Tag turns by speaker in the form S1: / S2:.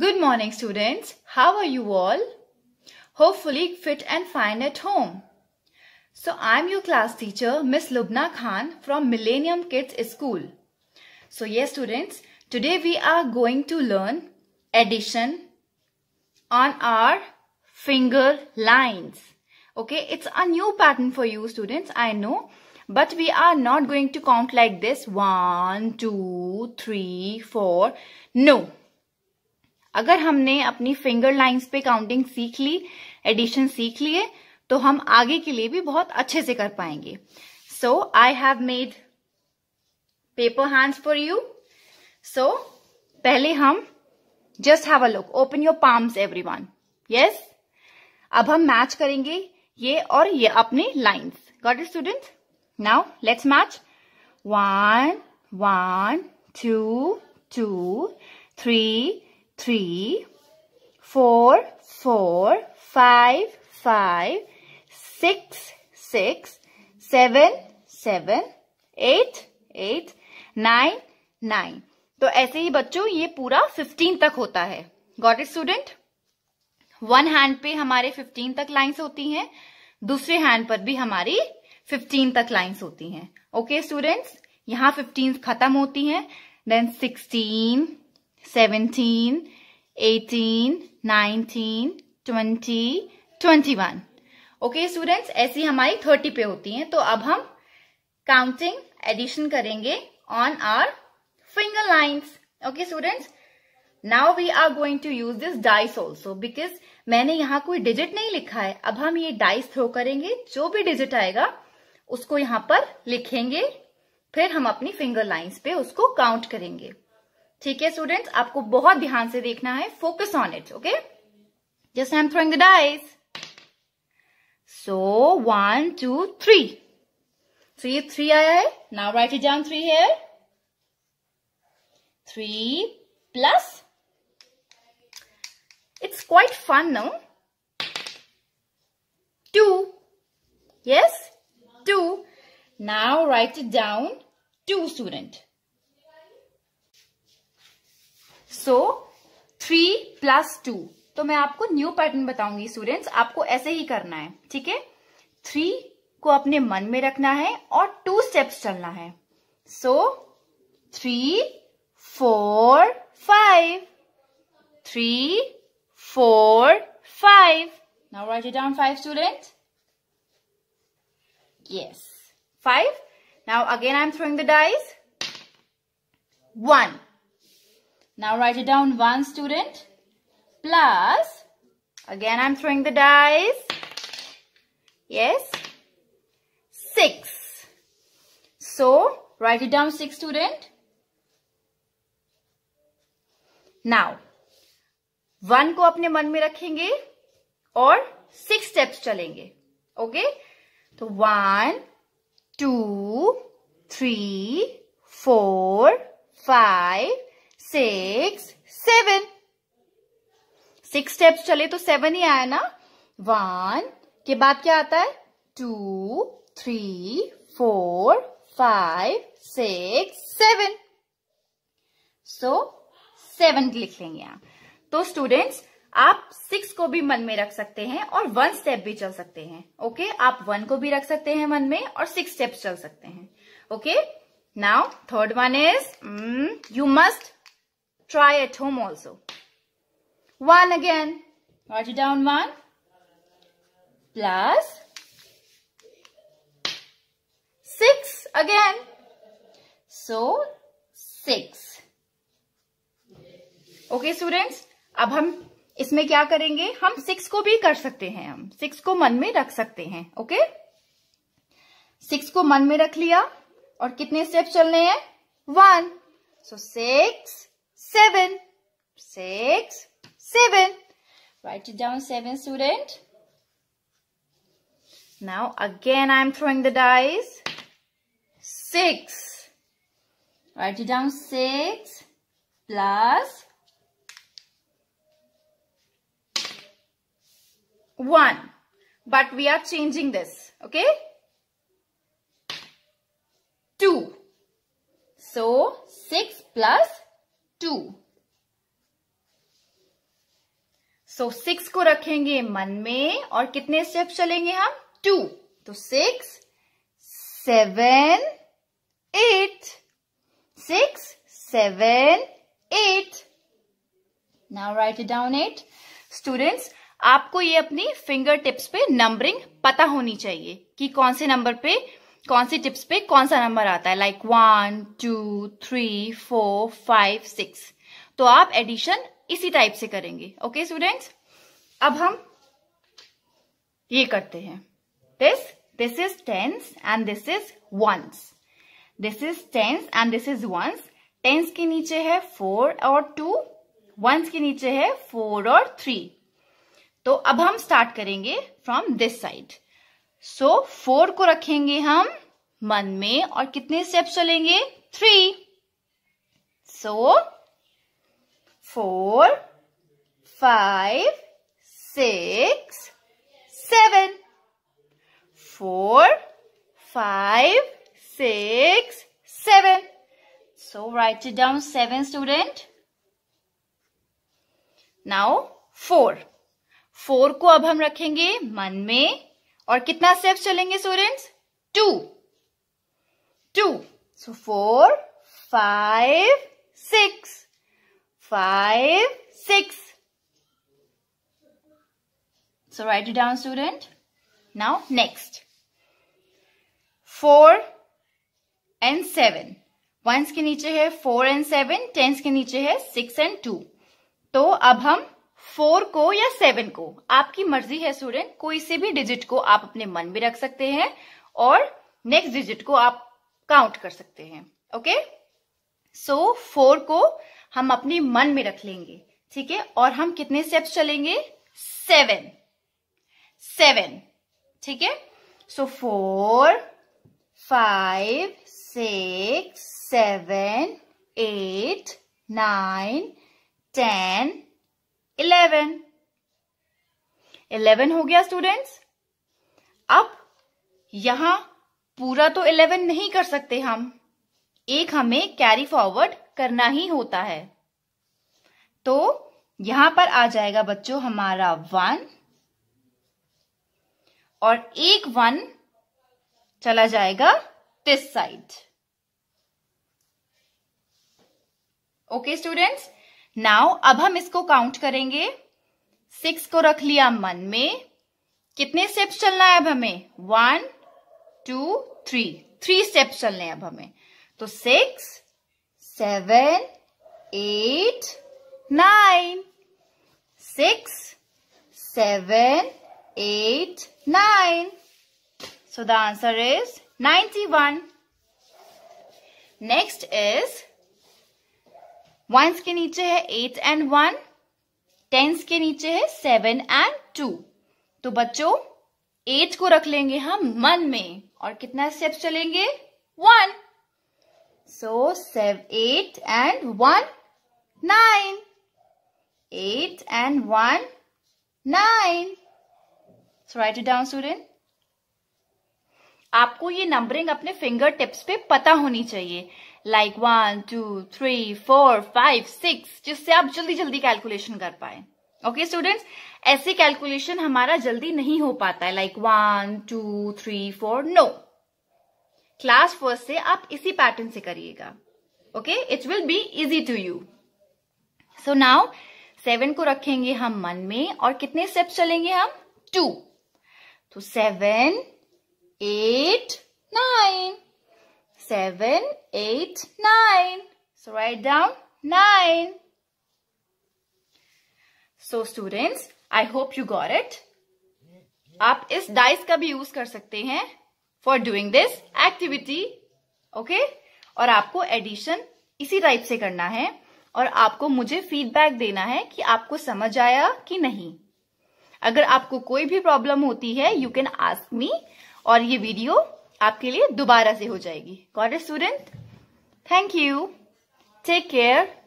S1: Good morning students. How are you all? Hopefully fit and fine at home. So I'm your class teacher Miss Lubna Khan from Millennium Kids School. So yes students, today we are going to learn addition on our finger lines. Okay, it's a new pattern for you students, I know. But we are not going to count like this. One, two, three, four. No, अगर हमने अपनी finger lines पे counting सीख ली addition सीख लिए तो हम आगे के लिए भी बहुत अच्छे से कर पाएंगे so I have made paper hands for you so पहले हम just have a look open your every one yes अब हम मैच करेंगे ये और ये अपने lines got it student now let's match one one two two three three, four, four, five, five, six, six, seven, seven, eight, eight, nine, nine. तो ऐसे ही बच्चों ये पूरा फिफ्टीन तक होता है got it student one hand पे हमारे फिफ्टीन तक लाइन्स होती हैं दूसरे हैंड पर भी हमारी फिफ्टीन तक लाइन्स होती हैं ओके स्टूडेंट्स यहाँ फिफ्टीन खत्म होती हैं देन सिक्सटीन 17, 18, 19, 20, 21. ओके स्टूडेंट्स ऐसी हमारी 30 पे होती हैं तो अब हम काउंटिंग एडिशन करेंगे on our finger lines okay students now we are going to use this dice also because मैंने यहाँ कोई डिजिट नहीं लिखा है अब हम ये डाइस थ्रो करेंगे जो भी डिजिट आएगा उसको यहाँ पर लिखेंगे फिर हम अपनी फिंगर लाइन्स पे उसको काउंट करेंगे ठीक है स्टूडेंट्स आपको बहुत ध्यान से देखना है focus on it okay just I am throwing the dice so one two three so ये थ्री आया है now write it down three है three plus it's quite fun no two yes two now write it down two student so three plus two तो मैं आपको new pattern बताऊंगी students आपको ऐसे ही करना है ठीक है थ्री को अपने मन में रखना है और टू स्टेप्स चलना है so three four five three four five now write it down five student five now again I am throwing the dice one Now write it down one student plus again I'm throwing the dice. Yes. Six. So write it down six student. Now one को अपने मन में रखेंगे और six steps चलेंगे okay तो one two three four five six seven six steps चले तो सेवन ही आया ना वन के बाद क्या आता है two three four five six seven so seven लिख लेंगे आप तो स्टूडेंट्स आप सिक्स को भी मन में रख सकते हैं और वन स्टेप भी चल सकते हैं ओके okay? आप वन को भी रख सकते हैं मन में और सिक्स स्टेप्स चल सकते हैं okay now third one is you must Try at home also. One again. Write it down. One plus six again. So six. Okay students अब हम इसमें क्या करेंगे हम सिक्स को भी कर सकते हैं हम सिक्स को मन में रख सकते हैं ओके सिक्स को मन में रख लिया और कितने स्टेप चलने हैं one so six seven, six, seven. Write it down seven student. Now again I'm throwing the dice. Six. Write it down six plus one. But we are changing this. Okay. Two. So six plus two so six को रखेंगे मन में और कितने step चलेंगे हम two तो six seven eight six seven eight now write down eight students आपको ये अपनी फिंगर टिप्स पे नंबरिंग पता होनी चाहिए कि कौन से नंबर पे कौन सी टिप्स पे कौन सा नंबर आता है like one two three four five six तो आप एडिशन इसी टाइप से करेंगे ओके स्टूडेंट्स अब हम ये करते हैं this this is tens and this is ones this is tens and this is ones tens के नीचे है फोर और टू वंस के नीचे है फोर और थ्री तो अब हम स्टार्ट करेंगे from this side so so, four को रखेंगे हम मन में और कितने स्टेप्स चलेंगे three so four five six seven four five six seven so write down seven student now four four को अब हम रखेंगे मन में और कितना स्टेप्स चलेंगे students two two so four five six five six so write down student now next four and seven 7 ones के नीचे है फोर एंड सेवन टेंस के नीचे है सिक्स एंड टू तो अब हम फोर को या सेवन को आपकी मर्जी है स्टूडेंट कोई से भी डिजिट को आप अपने मन में रख सकते हैं और नेक्स्ट डिजिट को आप काउंट कर सकते हैं ओके सो फोर को हम अपने मन में रख लेंगे ठीक है और हम कितने स्टेप्स चलेंगे सेवन सेवन ठीक है so four five six seven eight nine ten eleven eleven हो गया स्टूडेंट्स अब यहां पूरा तो इलेवन नहीं कर सकते हम एक हमें कैरी फॉरवर्ड करना ही होता है तो यहां पर आ जाएगा बच्चों हमारा वन और एक वन चला जाएगा this side okay students now अब हम इसको काउंट करेंगे सिक्स को रख लिया मन में कितने स्टेप्स चलना है अब हमें one two three three steps चलने हैं अब हमें तो six seven eight nine six seven eight nine so the answer is ninety one next is ones के नीचे है एट एंड वन टेंस के नीचे है सेवन एंड टू तो बच्चों एट को रख लेंगे हम मन में और कितना स्टेप्स चलेंगे one so seven eight and one nine eight and one nine so write it down student आपको ये नंबरिंग अपने फिंगर टिप्स पे पता होनी चाहिए like one two three four five six जिससे आप जल्दी जल्दी कैलकुलेशन कर पाए ओके स्टूडेंट्स ऐसे कैलकुलेशन हमारा जल्दी नहीं हो पाता है like one two three four no class first से आप इसी पैटर्न से करिएगा okay it's will be easy to you so now seven को रखेंगे हम मन में और कितने स्टेप्स चलेंगे हम टू तो seven eight nine seven, eight, nine. So write down nine. So students, I hope you got it. आप इस डाइस का भी यूज कर सकते हैं for doing this activity okay और आपको एडिशन इसी टाइप से करना है और आपको मुझे फीडबैक देना है कि आपको समझ आया कि नहीं अगर आपको कोई भी प्रॉब्लम होती है यू कैन आस्क मी और ये वीडियो आपके लिए दोबारा से हो जाएगी good student thank you take care